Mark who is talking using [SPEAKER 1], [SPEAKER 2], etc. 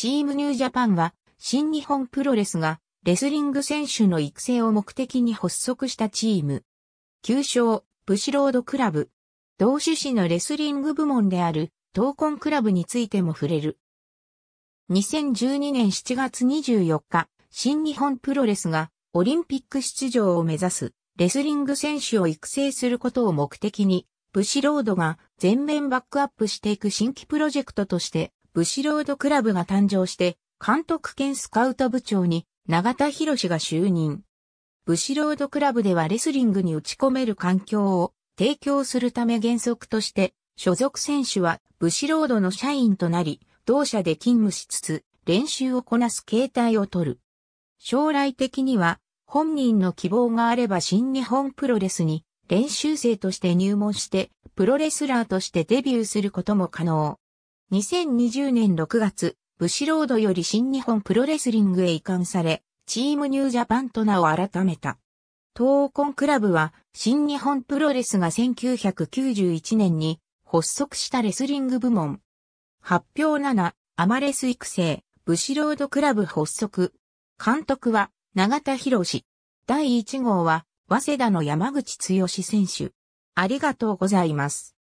[SPEAKER 1] チームニュージャパンは、新日本プロレス
[SPEAKER 2] が、レスリング選手の育成を目的に発足したチーム。旧称、ブシロードクラブ。同種市のレスリング部門である、闘魂クラブについても触れる。2012年7月24日、新日本プロレスが、オリンピック出場を目指す、レスリング選手を育成することを目的に、ブシロードが全面バックアップしていく新規プロジェクトとしてブシロードクラブが誕生して、監督兼スカウト部長に永田博士が就任。ブシロードクラブではレスリングに打ち込める環境を提供するため原則として、所属選手はブシロードの社員となり、同社で勤務しつつ、練習をこなす形態をとる。将来的には、本人の希望があれば新日本プロレスに練習生として入門して、プロレスラーとしてデビューすることも可能。2020年6月、ブシロードより新日本プロレスリングへ移管され、チームニュージャパンと名を改めた。東コンクラブは、新日本プロレスが1991年に発足したレスリング部門。発表7、アマレス育成、ブシロードクラブ発足。監督は、永田博士。第1号は、早稲田の山口剛選
[SPEAKER 1] 手。ありがとうございます。